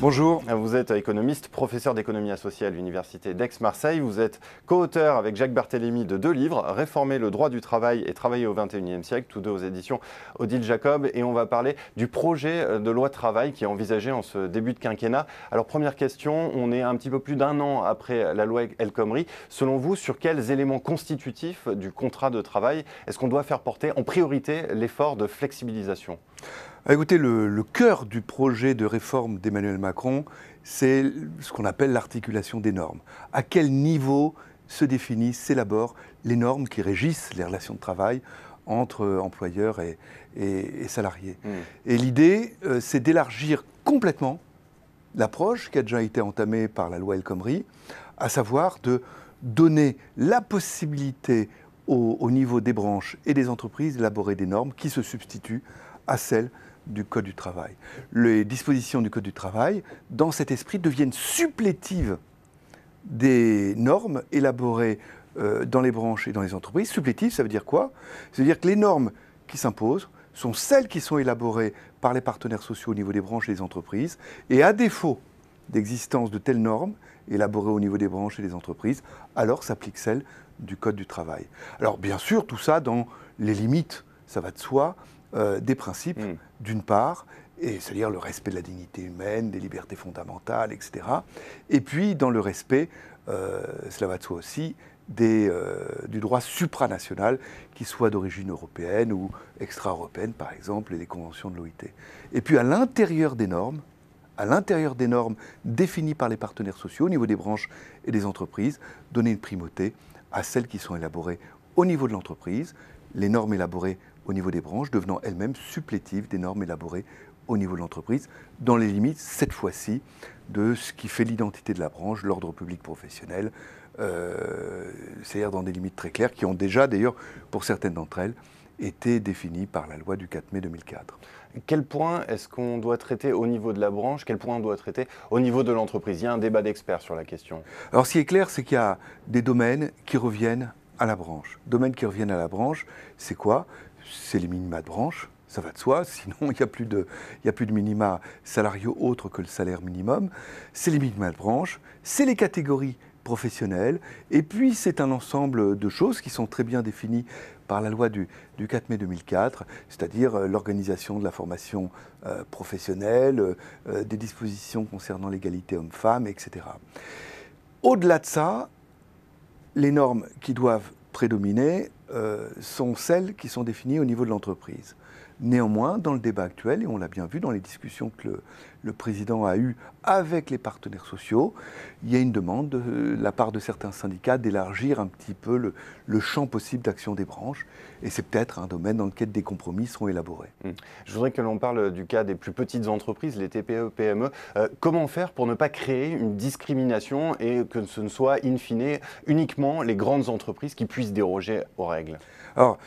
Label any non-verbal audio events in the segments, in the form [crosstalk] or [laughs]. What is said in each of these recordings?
Bonjour. Vous êtes économiste, professeur d'économie associée à l'Université d'Aix-Marseille. Vous êtes co-auteur avec Jacques Barthélémy de deux livres, Réformer le droit du travail et travailler au XXIe siècle, tous deux aux éditions Odile Jacob. Et on va parler du projet euh, de loi travail qui est envisagé en ce début de quinquennat. Alors, première question, on est un petit peu plus d'un an après la loi El Khomri. Selon vous, sur quels éléments constitutifs du contrat de travail est-ce qu'on doit faire porter en priorité l'effort de flexibilisation ah, écoutez, le, cœur du projet de réforme d'Emmanuel Macron, c'est ce qu'on appelle l'articulation des normes. À quel niveau se définissent, s'élaborent les normes qui régissent les relations de travail entre employeurs et, salariés. Hmm. Et l'idée, euh, c'est d'élargir complètement l'approche qui a déjà été entamée par la loi El Khomri, à savoir de donner la possibilité au niveau des branches et des entreprises d'élaborer des normes qui se substituent à celle du Code du travail. Les dispositions du Code du travail, dans cet esprit, deviennent supplétives des normes élaborées euh, dans les branches et dans les entreprises. Supplétives, ça veut dire quoi Ça veut dire que les normes qui s'imposent sont celles qui sont élaborées par les partenaires sociaux au niveau des branches et des entreprises, et à défaut d'existence de telles normes élaborées au niveau des branches et des entreprises, alors s'applique celle du Code du travail. Alors bien sûr, tout ça dans les limites, ça va de soi, euh, des principes, hmm. d'une part, et c'est-à-dire le respect de la dignité humaine, des libertés fondamentales, etc. Et puis, dans le respect, euh, cela va de soi aussi, euh, du droit supranational, qui soit d'origine européenne ou extra-européenne, par exemple, et des conventions de l'OIT. Et puis, à l'intérieur des normes, à l'intérieur des normes définies par les partenaires sociaux au niveau des branches et des entreprises, donner une primauté à celles qui sont élaborées au niveau de l'entreprise, les normes élaborées au niveau des branches, devenant elles-mêmes supplétives des normes élaborées au niveau de l'entreprise, dans les limites, cette fois-ci, de ce qui fait l'identité de la branche, l'ordre public professionnel, euh, c'est-à-dire dans des limites très claires, qui ont déjà, d'ailleurs, pour certaines d'entre elles, été définies par la loi du 4 mai 2004. Quel point est-ce qu'on doit traiter au niveau de la branche Quel point on doit traiter au niveau de l'entreprise Il y a un débat d'experts sur la question. Alors, ce qui est clair, c'est qu'il y a des domaines qui reviennent à la branche. Domaines qui reviennent à la branche, c'est quoi c'est les minima de branche, ça va de soi, [laughs] sinon il n'y a, plus de, a plus de minima salariaux autres que le salaire minimum, c'est les minima de branche, c'est les catégories professionnelles, et puis c'est un ensemble de choses qui sont très bien définies par la loi du, 4 mai 2004, c'est-à-dire euh, l'organisation de la formation euh, professionnelle, euh, des dispositions concernant l'égalité homme-femme, etc. Au-delà de ça, les normes qui doivent prédominer, euh, sont celles qui sont définies au niveau de l'entreprise. Néanmoins, dans le débat actuel, et on l'a bien vu dans les discussions que le, président a eues avec les partenaires sociaux, il y a une demande de la part de certains syndicats d'élargir un petit peu le, champ possible d'action des branches. Et c'est peut-être un domaine dans lequel des compromis seront élaborés. Mmh. Je voudrais que l'on parle du cas des plus petites entreprises, les TPE, PME. Euh, comment faire pour ne pas créer une discrimination et que ce ne soit in fine uniquement les grandes entreprises qui puissent déroger aux règles Alors,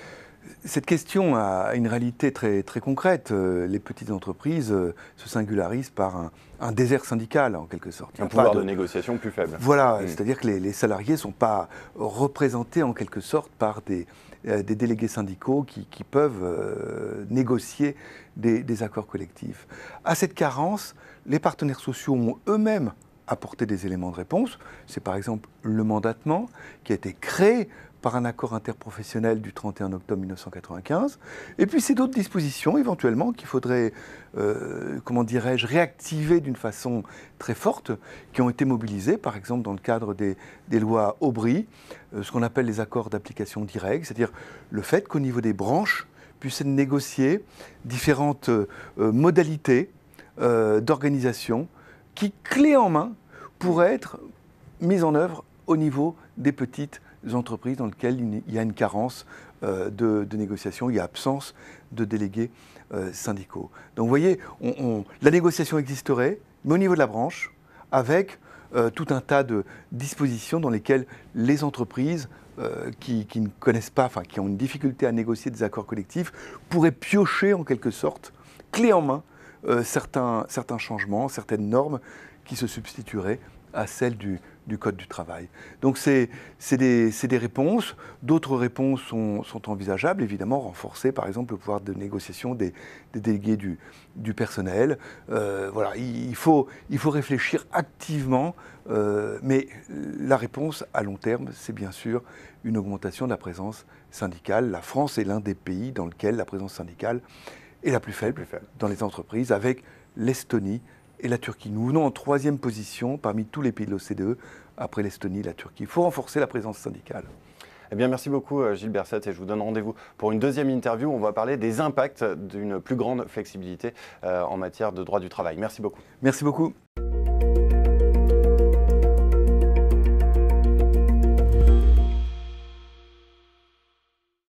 cette question a une réalité très, concrète. Euh, les petites entreprises euh, se singularisent par un, désert syndical, en quelque sorte. Un pouvoir de... négociation plus faible. Voilà, hmm. c'est-à-dire que les, salariés ne sont pas représentés, en quelque sorte, par des, euh, délégués syndicaux qui, peuvent négocier des accords collectifs. À cette carence, les partenaires sociaux ont eux-mêmes apporter des éléments de réponse. C'est par exemple le mandatement qui a été créé par un accord interprofessionnel du 31 octobre 1995. Et puis c'est d'autres dispositions éventuellement qu'il faudrait, euh, comment dirais-je, réactiver d'une façon très forte, qui ont été mobilisées par exemple dans le cadre des, lois Aubry, euh, ce qu'on appelle les accords d'application directe, c'est-à-dire le fait qu'au niveau des branches puissent négocier différentes euh, modalités d'organisation qui, clé en main, pourrait être mise en œuvre au niveau des petites entreprises dans lesquelles il y a une carence euh, de, négociation, il y a absence de délégués euh, syndicaux. Donc vous voyez, la négociation existerait, mais au niveau de la branche, avec euh, tout un tas de dispositions dans lesquelles les entreprises qui, ne connaissent pas, enfin qui ont une difficulté à négocier des accords collectifs, pourraient piocher en quelque sorte, clé en main, euh, certains, certains changements, certaines normes qui se substitueraient à celles du, Code du travail. Donc c'est des, réponses. D'autres réponses sont, envisageables, évidemment, renforcer par exemple le pouvoir de négociation des, délégués du, personnel. Euh, voilà, il faut, il faut réfléchir activement, euh, mais la réponse à long terme, c'est bien sûr une augmentation de la présence syndicale. La France est l'un des pays dans lequel la présence syndicale et la plus faible, plus faible. dans les entreprises, avec l'Estonie et la Turquie. Nous venons en troisième position parmi tous les pays de l'OCDE, après l'Estonie et la Turquie. Il faut renforcer la présence syndicale. Eh bien, merci beaucoup euh, Gilles Berset et je vous donne rendez-vous pour une deuxième interview. Où on va parler des impacts d'une plus grande flexibilité euh, en matière de droit du travail. Merci beaucoup. Merci beaucoup.